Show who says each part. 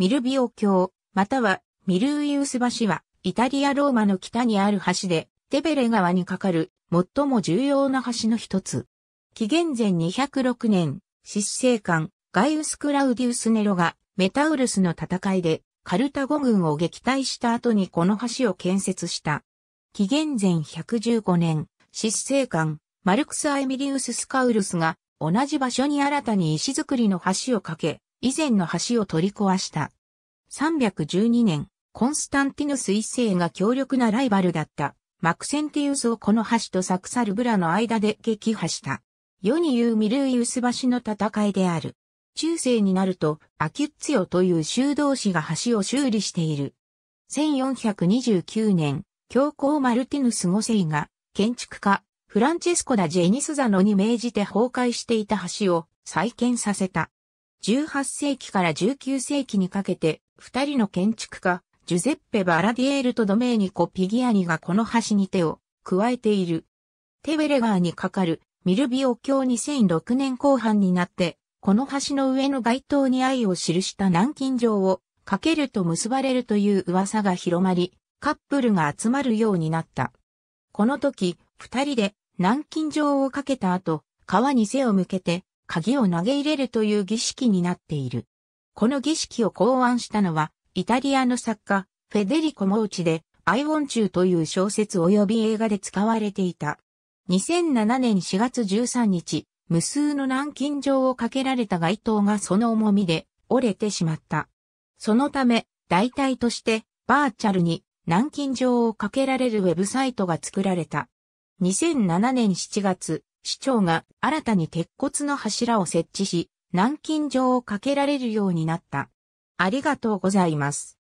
Speaker 1: ミル
Speaker 2: ビオ橋、またはミルィウス橋は、イタリア・ローマの北にある橋で、テベレ川に架かる最も重要な橋の一つ。紀元前206年、執政官、ガイウス・クラウディウス・ネロが、メタウルスの戦いで、カルタゴ軍を撃退した後にこの橋を建設した。紀元前115年、執政官、マルクス・アエミリウス・スカウルスが、同じ場所に新たに石造りの橋を架け、以前の橋を取り壊した。312年、コンスタンティヌス一世が強力なライバルだったマクセンティウスをこの橋とサクサルブラの間で撃破した。世に言うミルーイウス橋の戦いである。中世になるとアキュッツィオという修道士が橋を修理している。1429年、教皇マルティヌス五世が建築家フランチェスコ・ダ・ジェニスザノに命じて崩壊していた橋を再建させた。18世紀から19世紀にかけて、二人の建築家、ジュゼッペ・バラディエールとドメーニコ・ピギアニがこの橋に手を加えている。テベレ川に架かるミルビオ橋2006年後半になって、この橋の上の街灯に愛を記した南京城をかけると結ばれるという噂が広まり、カップルが集まるようになった。この時、二人で南京城を架けた後、川に背を向けて鍵を投げ入れるという儀式になっている。この儀式を考案したのは、イタリアの作家、フェデリコ・モーチで、アイウォンチューという小説及び映画で使われていた。2007年4月13日、無数の軟禁状をかけられた街灯がその重みで折れてしまった。そのため、代替としてバーチャルに軟禁状をかけられるウェブサイトが作られた。2007年7月、市長が新たに鉄骨の柱を設置し、南京錠をかけられるようになった。ありがとう
Speaker 1: ございます。